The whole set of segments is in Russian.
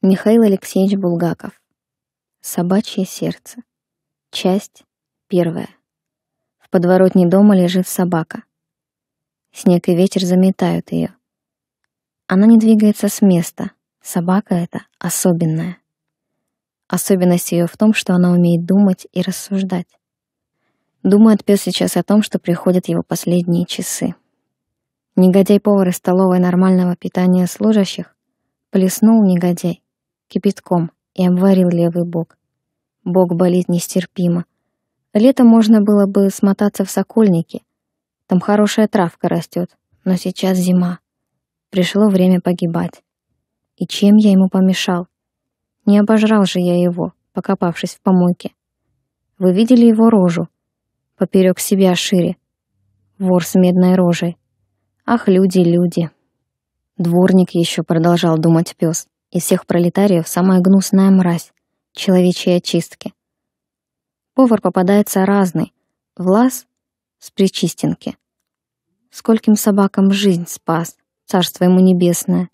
Михаил Алексеевич Булгаков. Собачье сердце. Часть первая. В подворотне дома лежит собака. Снег и ветер заметают ее. Она не двигается с места. Собака эта особенная. Особенность ее в том, что она умеет думать и рассуждать. Думает пес сейчас о том, что приходят его последние часы. Негодяй-повар из столовой нормального питания служащих плеснул негодяй кипятком и обварил левый бок. Бок болит нестерпимо. Летом можно было бы смотаться в Сокольники. Там хорошая травка растет, но сейчас зима. Пришло время погибать. И чем я ему помешал? Не обожрал же я его, покопавшись в помойке. Вы видели его рожу? Поперек себя шире. Вор с медной рожей. Ах, люди, люди. Дворник еще продолжал думать пес. Из всех пролетариев самая гнусная мразь, человечьи очистки. Повар попадается разный, влас с причистенки. Скольким собакам жизнь спас, царство ему небесное.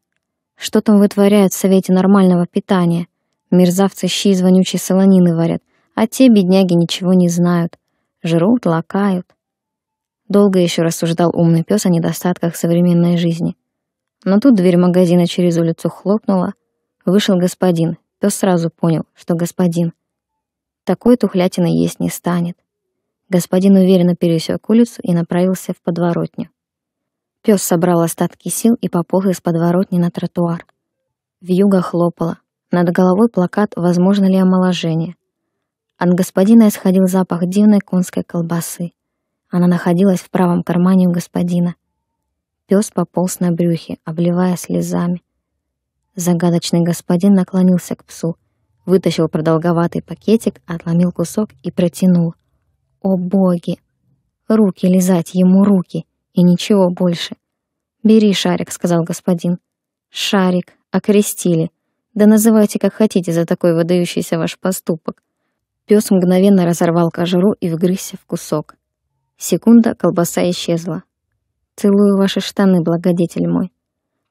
Что там вытворяют в совете нормального питания? Мерзавцы щи из вонючей солонины варят, а те, бедняги, ничего не знают. Жрут, лакают. Долго еще рассуждал умный пес о недостатках современной жизни. Но тут дверь магазина через улицу хлопнула, Вышел господин. Пёс сразу понял, что господин. Такой тухлятина есть не станет. Господин уверенно пересек улицу и направился в подворотню. Пёс собрал остатки сил и пополз из подворотни на тротуар. Вьюга хлопала. Над головой плакат «Возможно ли омоложение?». От господина исходил запах дивной конской колбасы. Она находилась в правом кармане у господина. Пёс пополз на брюхе, обливая слезами. Загадочный господин наклонился к псу, вытащил продолговатый пакетик, отломил кусок и протянул. О боги! Руки лизать ему руки, и ничего больше. «Бери шарик», — сказал господин. «Шарик, окрестили. Да называйте, как хотите, за такой выдающийся ваш поступок». Пес мгновенно разорвал кожуру и вгрызся в кусок. Секунда, колбаса исчезла. «Целую ваши штаны, благодетель мой»,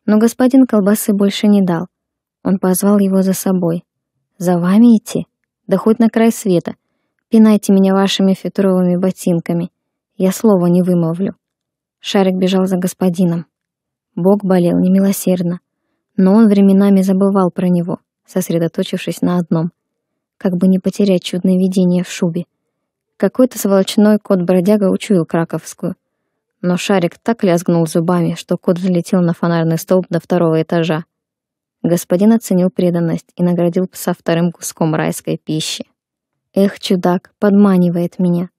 но господин колбасы больше не дал. Он позвал его за собой. «За вами идти? Да хоть на край света. Пинайте меня вашими фетровыми ботинками. Я слова не вымолвлю». Шарик бежал за господином. Бог болел немилосердно, но он временами забывал про него, сосредоточившись на одном. Как бы не потерять чудное видение в шубе. Какой-то сволочной кот-бродяга учуял краковскую но шарик так лязгнул зубами, что кот взлетел на фонарный столб до второго этажа. Господин оценил преданность и наградил пса вторым куском райской пищи. «Эх, чудак, подманивает меня!»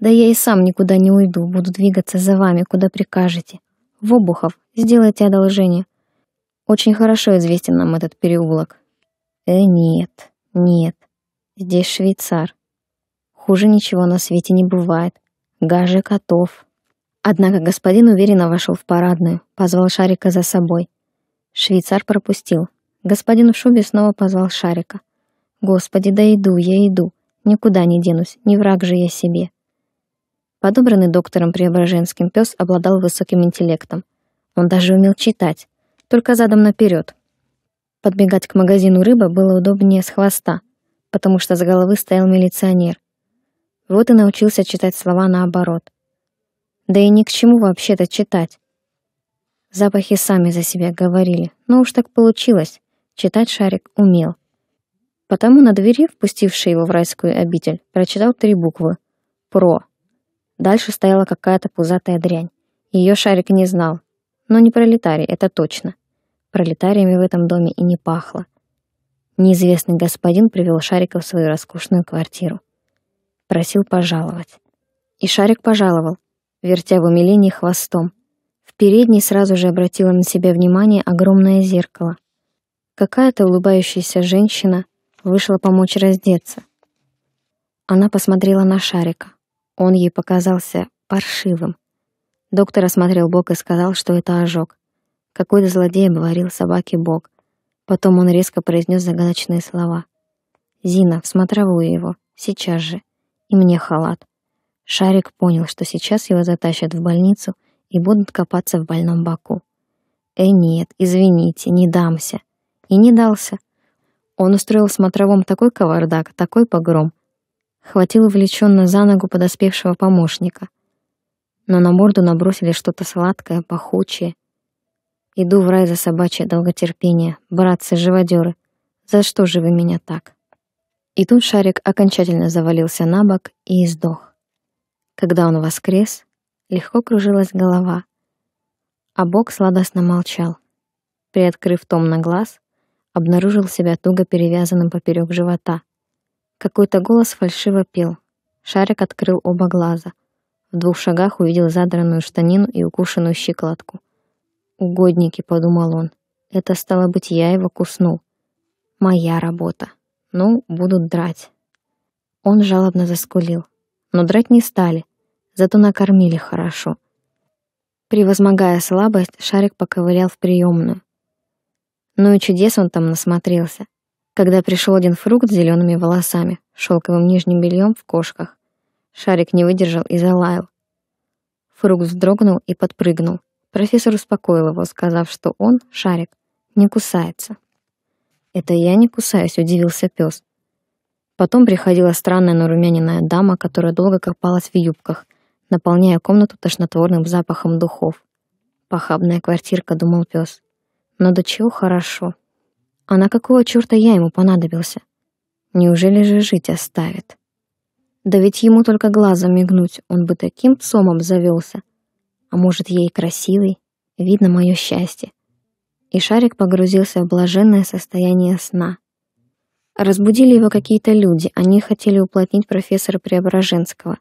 «Да я и сам никуда не уйду, буду двигаться за вами, куда прикажете. В обухов, сделайте одолжение. Очень хорошо известен нам этот переулок». «Э, нет, нет, здесь швейцар. Хуже ничего на свете не бывает. Гаже котов». Однако господин уверенно вошел в парадную, позвал Шарика за собой. Швейцар пропустил. Господин в шубе снова позвал Шарика. «Господи, да иду, я иду. Никуда не денусь, не враг же я себе». Подобранный доктором Преображенским пес обладал высоким интеллектом. Он даже умел читать, только задом наперед. Подбегать к магазину рыба было удобнее с хвоста, потому что с головы стоял милиционер. Вот и научился читать слова наоборот. Да и ни к чему вообще-то читать. Запахи сами за себя говорили, но ну уж так получилось. Читать шарик умел. Потому на двери, впустивший его в райскую обитель, прочитал три буквы. «Про». Дальше стояла какая-то пузатая дрянь. Ее шарик не знал. Но не пролетарий, это точно. Пролетариями в этом доме и не пахло. Неизвестный господин привел Шарика в свою роскошную квартиру. Просил пожаловать. И Шарик пожаловал, вертя в умилении хвостом. В передней сразу же обратила на себя внимание огромное зеркало. Какая-то улыбающаяся женщина вышла помочь раздеться. Она посмотрела на шарика. Он ей показался паршивым. Доктор осмотрел бок и сказал, что это ожог. Какой-то злодей обварил собаке бок. Потом он резко произнес загадочные слова. «Зина, в смотровую его, сейчас же. И мне халат. Шарик понял, что сейчас его затащат в больницу и будут копаться в больном боку. «Э, нет, извините, не дамся». И не дался. Он устроил смотровом такой кавардак, такой погром. Хватил увлеченно за ногу подоспевшего помощника. Но на морду набросили что-то сладкое, пахучее. Иду в рай за собачье долготерпение, братцы-живодеры. За что же вы меня так? И тут шарик окончательно завалился на бок и издох. Когда он воскрес, легко кружилась голова, а Бог сладостно молчал. Приоткрыв том на глаз, обнаружил себя туго перевязанным поперек живота. Какой-то голос фальшиво пел. Шарик открыл оба глаза. В двух шагах увидел задранную штанину и укушенную щеколотку. «Угодники», — подумал он. «Это, стало быть, я его куснул. Моя работа. Ну, будут драть». Он жалобно заскулил но драть не стали, зато накормили хорошо. Превозмогая слабость, Шарик поковылял в приемную. Ну и чудес он там насмотрелся. Когда пришел один фрукт с зелеными волосами, шелковым нижним бельем в кошках, Шарик не выдержал и залаял. Фрукт вздрогнул и подпрыгнул. Профессор успокоил его, сказав, что он, Шарик, не кусается. «Это я не кусаюсь», — удивился пес. Потом приходила странная, но румяниная дама, которая долго копалась в юбках, наполняя комнату тошнотворным запахом духов. «Похабная квартирка», — думал пес. «Но до чего хорошо. А на какого черта я ему понадобился? Неужели же жить оставит?» Да ведь ему только глазом мигнуть, он бы таким псом обзавелся. А может, ей красивый? Видно мое счастье. И шарик погрузился в блаженное состояние сна. Разбудили его какие-то люди, они хотели уплотнить профессора Преображенского.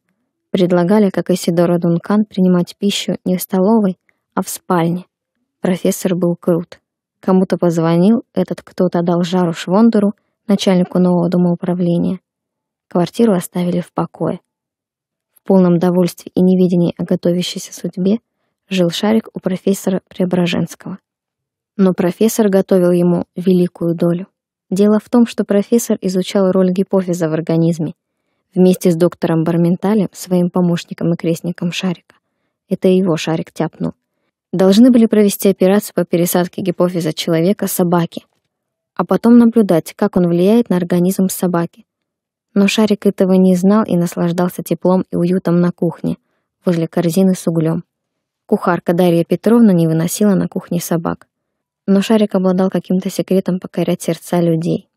Предлагали, как Исидора Дункан, принимать пищу не в столовой, а в спальне. Профессор был крут. Кому-то позвонил, этот кто-то отдал жару Швондеру, начальнику нового дома управления. Квартиру оставили в покое. В полном довольстве и неведении о готовящейся судьбе жил Шарик у профессора Преображенского. Но профессор готовил ему великую долю. Дело в том, что профессор изучал роль гипофиза в организме вместе с доктором Барменталем, своим помощником и крестником Шарика. Это его Шарик тяпнул. Должны были провести операцию по пересадке гипофиза человека собаки, а потом наблюдать, как он влияет на организм собаки. Но Шарик этого не знал и наслаждался теплом и уютом на кухне, возле корзины с углем. Кухарка Дарья Петровна не выносила на кухне собак но Шарик обладал каким-то секретом покорять сердца людей.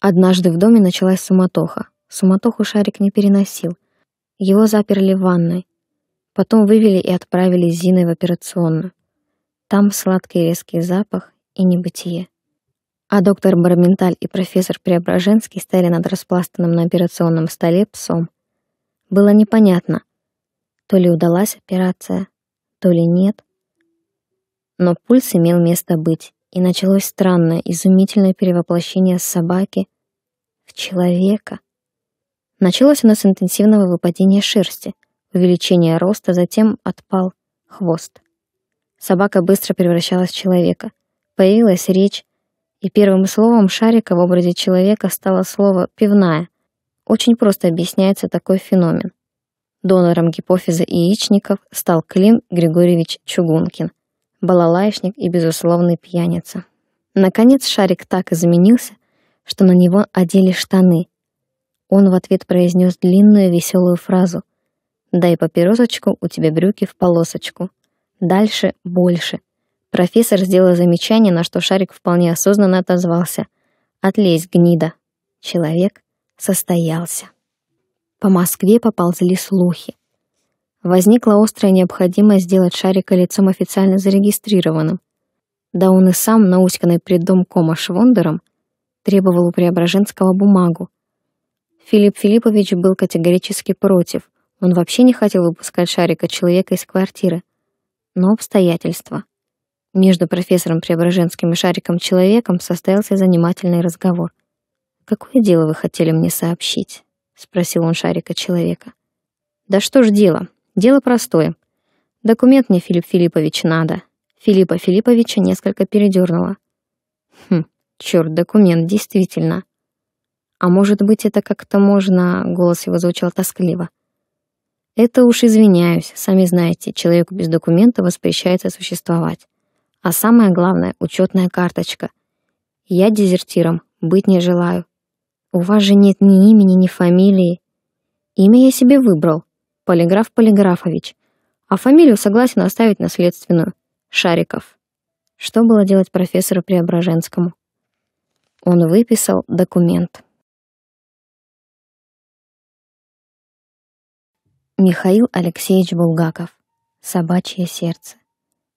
Однажды в доме началась суматоха. Суматоху Шарик не переносил. Его заперли в ванной. Потом вывели и отправили Зиной в операционную. Там сладкий резкий запах и небытие. А доктор Барменталь и профессор Преображенский стояли над распластанным на операционном столе псом. Было непонятно, то ли удалась операция, то ли нет — но пульс имел место быть, и началось странное, изумительное перевоплощение собаки в человека. Началось оно с интенсивного выпадения шерсти, увеличения роста, затем отпал хвост. Собака быстро превращалась в человека. Появилась речь, и первым словом шарика в образе человека стало слово «пивная». Очень просто объясняется такой феномен. Донором гипофиза яичников стал Клим Григорьевич Чугункин – Балалаечник и безусловный пьяница. Наконец шарик так изменился, что на него одели штаны. Он в ответ произнес длинную веселую фразу «Дай папиросочку, у тебя брюки в полосочку». Дальше больше. Профессор сделал замечание, на что шарик вполне осознанно отозвался. «Отлезь, гнида!» Человек состоялся. По Москве поползли слухи возникла острая необходимость сделать Шарика лицом официально зарегистрированным. Да он и сам, науськанный пред домкома Швондером, требовал у Преображенского бумагу. Филипп Филиппович был категорически против. Он вообще не хотел выпускать Шарика человека из квартиры. Но обстоятельства. Между профессором Преображенским и Шариком-человеком состоялся занимательный разговор. «Какое дело вы хотели мне сообщить?» — спросил он Шарика-человека. «Да что ж дело?» Дело простое. Документ мне Филипп Филиппович надо. Филиппа Филипповича несколько передернуло. Хм, черт, документ, действительно. А может быть, это как-то можно... Голос его звучал тоскливо. Это уж извиняюсь, сами знаете, человеку без документа воспрещается существовать. А самое главное — учетная карточка. Я дезертиром, быть не желаю. У вас же нет ни имени, ни фамилии. Имя я себе выбрал, Полиграф Полиграфович. А фамилию согласен оставить наследственную. Шариков. Что было делать профессору Преображенскому? Он выписал документ. Михаил Алексеевич Булгаков. Собачье сердце.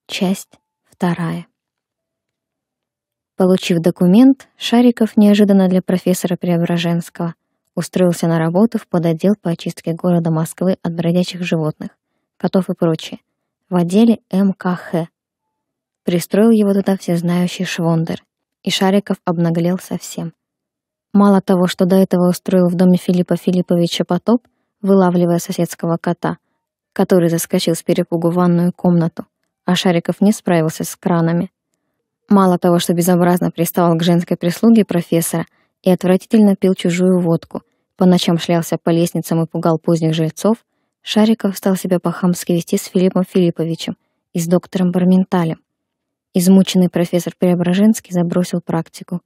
Часть вторая. Получив документ, Шариков неожиданно для профессора Преображенского – Устроился на работу в подотдел по очистке города Москвы от бродячих животных, котов и прочее, в отделе МКХ. Пристроил его туда всезнающий Швондер, и Шариков обнаглел совсем. Мало того, что до этого устроил в доме Филиппа Филипповича потоп, вылавливая соседского кота, который заскочил с перепугу в ванную комнату, а Шариков не справился с кранами. Мало того, что безобразно приставал к женской прислуге профессора и отвратительно пил чужую водку, по ночам шлялся по лестницам и пугал поздних жильцов, Шариков стал себя по-хамски вести с Филиппом Филипповичем и с доктором Барменталем. Измученный профессор Преображенский забросил практику.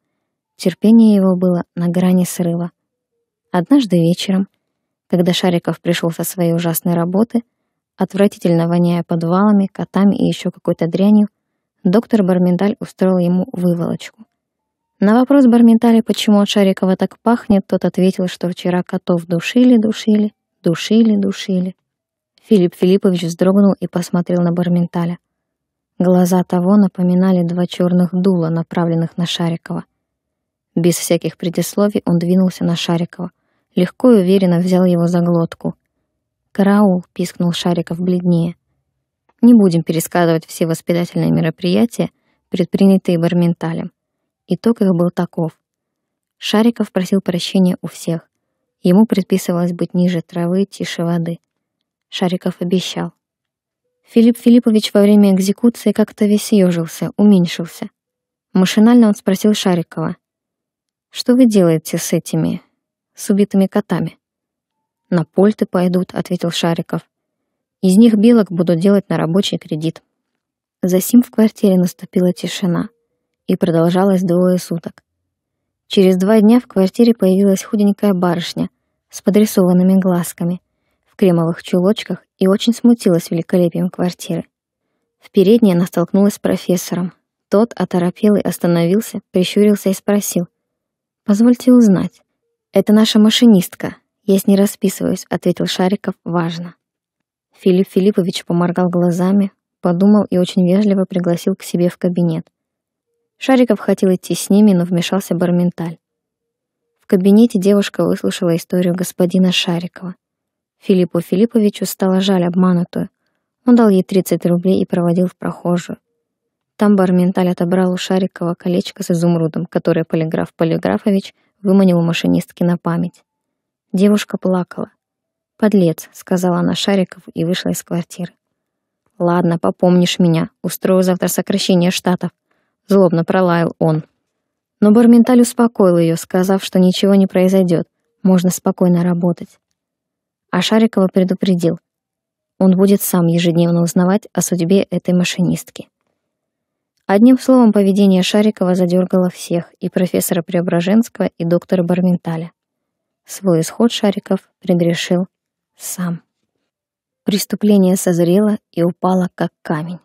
Терпение его было на грани срыва. Однажды вечером, когда Шариков пришел со своей ужасной работы, отвратительно воняя подвалами, котами и еще какой-то дрянью, доктор Барменталь устроил ему выволочку. На вопрос Барменталя, почему от Шарикова так пахнет, тот ответил, что вчера котов душили-душили, душили-душили. Филипп Филиппович вздрогнул и посмотрел на Барменталя. Глаза того напоминали два черных дула, направленных на Шарикова. Без всяких предисловий он двинулся на Шарикова. Легко и уверенно взял его за глотку. «Караул!» — пискнул Шариков бледнее. «Не будем пересказывать все воспитательные мероприятия, предпринятые Барменталем. Итог их был таков. Шариков просил прощения у всех. Ему предписывалось быть ниже травы, тише воды. Шариков обещал. Филипп Филиппович во время экзекуции как-то весь съежился, уменьшился. Машинально он спросил Шарикова. «Что вы делаете с этими... с убитыми котами?» «На польты пойдут», — ответил Шариков. «Из них белок буду делать на рабочий кредит». Засим в квартире наступила тишина и продолжалось двое суток. Через два дня в квартире появилась худенькая барышня с подрисованными глазками, в кремовых чулочках и очень смутилась великолепием квартиры. В передней она столкнулась с профессором. Тот, оторопелый, остановился, прищурился и спросил. «Позвольте узнать. Это наша машинистка. Я с ней расписываюсь», — ответил Шариков. «Важно». Филипп Филиппович поморгал глазами, подумал и очень вежливо пригласил к себе в кабинет. Шариков хотел идти с ними, но вмешался Барменталь. В кабинете девушка выслушала историю господина Шарикова. Филиппу Филипповичу стало жаль обманутую. Он дал ей 30 рублей и проводил в прохожую. Там Барменталь отобрал у Шарикова колечко с изумрудом, которое полиграф Полиграфович выманил у машинистки на память. Девушка плакала. «Подлец», — сказала она Шарикову и вышла из квартиры. «Ладно, попомнишь меня. Устрою завтра сокращение штатов злобно пролаял он. Но Барменталь успокоил ее, сказав, что ничего не произойдет, можно спокойно работать. А Шарикова предупредил. Он будет сам ежедневно узнавать о судьбе этой машинистки. Одним словом, поведение Шарикова задергало всех, и профессора Преображенского, и доктора Барменталя. Свой исход Шариков предрешил сам. Преступление созрело и упало, как камень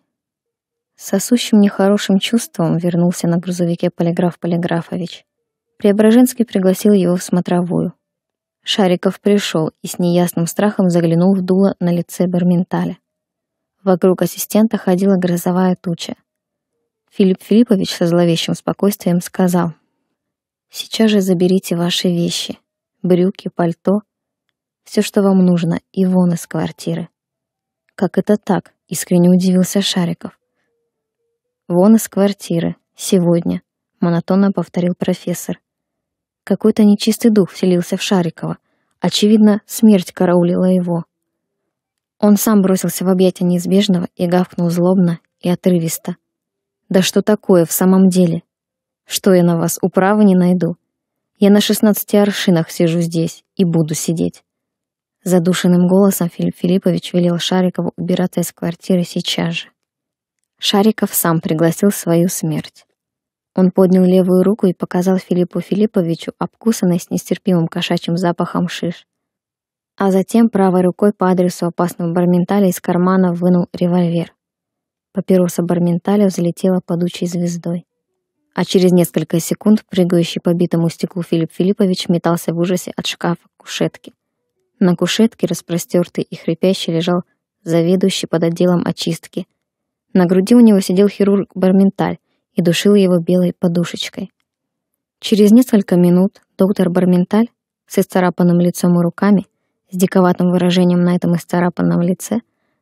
сосущим нехорошим чувством вернулся на грузовике полиграф Полиграфович. Преображенский пригласил его в смотровую. Шариков пришел и с неясным страхом заглянул в дуло на лице Барменталя. Вокруг ассистента ходила грозовая туча. Филипп Филиппович со зловещим спокойствием сказал. «Сейчас же заберите ваши вещи. Брюки, пальто. Все, что вам нужно, и вон из квартиры». «Как это так?» — искренне удивился Шариков. «Вон из квартиры. Сегодня», — монотонно повторил профессор. Какой-то нечистый дух вселился в Шарикова. Очевидно, смерть караулила его. Он сам бросился в объятия неизбежного и гавкнул злобно и отрывисто. «Да что такое в самом деле? Что я на вас управы не найду? Я на шестнадцати аршинах сижу здесь и буду сидеть». Задушенным голосом Филипп Филиппович велел Шарикову убираться из квартиры сейчас же. Шариков сам пригласил свою смерть. Он поднял левую руку и показал Филиппу Филипповичу обкусанный с нестерпимым кошачьим запахом шиш. А затем правой рукой по адресу опасного Барменталя из кармана вынул револьвер. Папироса Барменталя взлетела падучей звездой. А через несколько секунд прыгающий по битому стеклу Филипп Филиппович метался в ужасе от шкафа к кушетке. На кушетке, распростертый и хрипящий, лежал заведующий под отделом очистки – на груди у него сидел хирург Барменталь и душил его белой подушечкой. Через несколько минут доктор Барменталь с исцарапанным лицом и руками, с диковатым выражением на этом исцарапанном лице,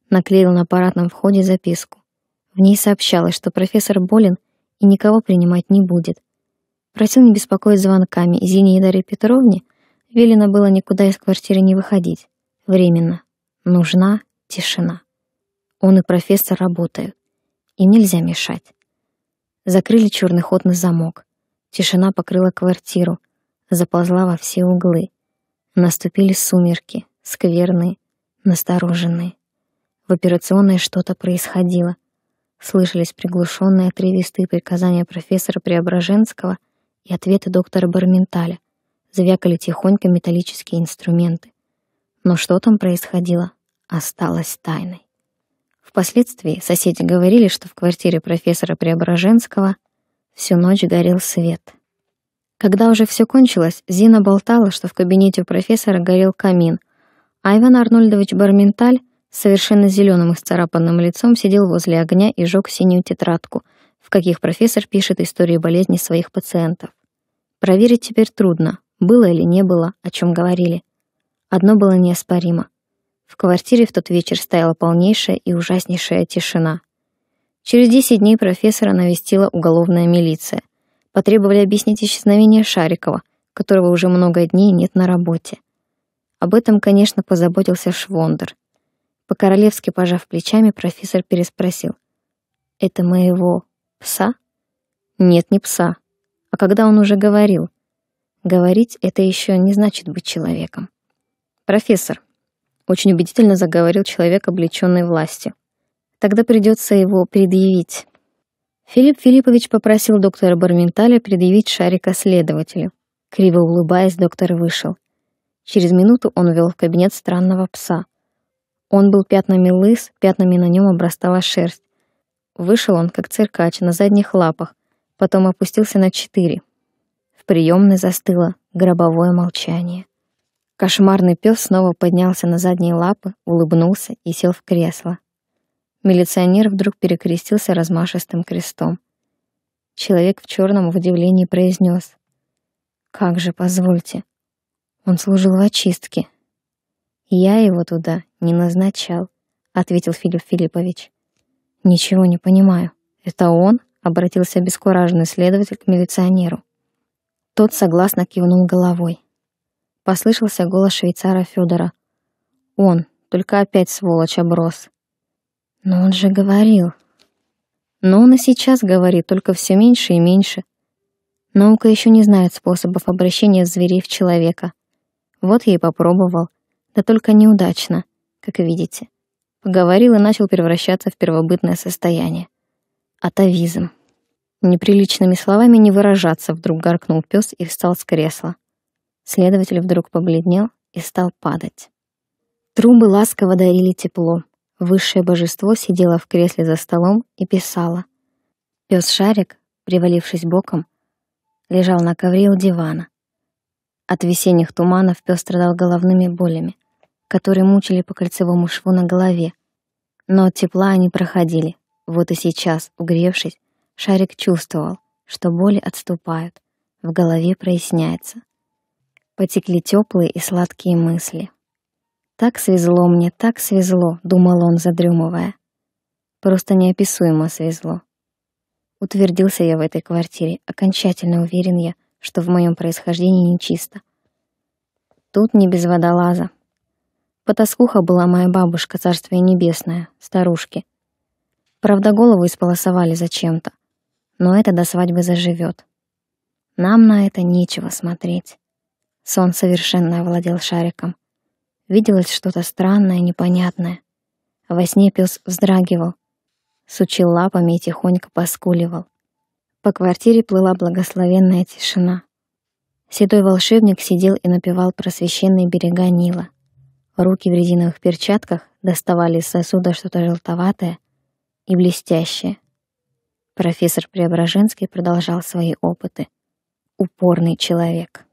наклеил на аппаратном входе записку. В ней сообщалось, что профессор болен и никого принимать не будет. Просил не беспокоить звонками, и Зине и Дарье Петровне велено было никуда из квартиры не выходить. Временно. Нужна тишина. Он и профессор работают. Им нельзя мешать. Закрыли черный ход на замок. Тишина покрыла квартиру, заползла во все углы. Наступили сумерки, скверные, настороженные. В операционной что-то происходило. Слышались приглушенные отрывистые приказания профессора Преображенского и ответы доктора Барменталя. Звякали тихонько металлические инструменты. Но что там происходило, осталось тайной. Впоследствии соседи говорили, что в квартире профессора Преображенского всю ночь горел свет. Когда уже все кончилось, Зина болтала, что в кабинете у профессора горел камин, а Иван Арнольдович Барменталь с совершенно зеленым и царапанным лицом сидел возле огня и жег синюю тетрадку, в каких профессор пишет истории болезни своих пациентов. Проверить теперь трудно, было или не было, о чем говорили. Одно было неоспоримо. В квартире в тот вечер стояла полнейшая и ужаснейшая тишина. Через 10 дней профессора навестила уголовная милиция. Потребовали объяснить исчезновение Шарикова, которого уже много дней нет на работе. Об этом, конечно, позаботился Швондер. По-королевски пожав плечами, профессор переспросил. «Это моего пса?» «Нет, не пса. А когда он уже говорил?» «Говорить — это еще не значит быть человеком». «Профессор, очень убедительно заговорил человек, облеченный властью. Тогда придется его предъявить. Филипп Филиппович попросил доктора Барменталя предъявить шарика следователю. Криво улыбаясь, доктор вышел. Через минуту он вел в кабинет странного пса. Он был пятнами лыс, пятнами на нем обрастала шерсть. Вышел он, как циркач, на задних лапах, потом опустился на четыре. В приемной застыло гробовое молчание. Кошмарный пес снова поднялся на задние лапы, улыбнулся и сел в кресло. Милиционер вдруг перекрестился размашистым крестом. Человек в черном в удивлении произнес. «Как же, позвольте. Он служил в очистке». «Я его туда не назначал», — ответил Филипп Филиппович. «Ничего не понимаю. Это он?» — обратился бескураженный следователь к милиционеру. Тот согласно кивнул головой. Послышался голос швейцара Федора. Он, только опять сволочь оброс. Но он же говорил. Но он и сейчас говорит, только все меньше и меньше. Наука еще не знает способов обращения зверей в человека. Вот я и попробовал. Да только неудачно, как видите. Поговорил и начал превращаться в первобытное состояние. Атовизм. Неприличными словами не выражаться, вдруг гаркнул пес и встал с кресла. Следователь вдруг побледнел и стал падать. Трубы ласково дарили тепло. Высшее божество сидело в кресле за столом и писало. Пес-шарик, привалившись боком, лежал на ковре у дивана. От весенних туманов пес страдал головными болями, которые мучили по кольцевому шву на голове. Но от тепла они проходили. Вот и сейчас, угревшись, шарик чувствовал, что боли отступают, в голове проясняется потекли теплые и сладкие мысли. «Так свезло мне, так свезло», — думал он, задрюмывая. «Просто неописуемо свезло». Утвердился я в этой квартире, окончательно уверен я, что в моем происхождении нечисто. Тут не без водолаза. Потаскуха была моя бабушка, царствие небесное, старушки. Правда, голову исполосовали зачем-то. Но это до свадьбы заживет. Нам на это нечего смотреть. Сон совершенно овладел шариком. Виделось что-то странное, непонятное. Во сне пес вздрагивал, сучил лапами и тихонько поскуливал. По квартире плыла благословенная тишина. Седой волшебник сидел и напевал про священные берега Нила. Руки в резиновых перчатках доставали из сосуда что-то желтоватое и блестящее. Профессор Преображенский продолжал свои опыты. Упорный человек.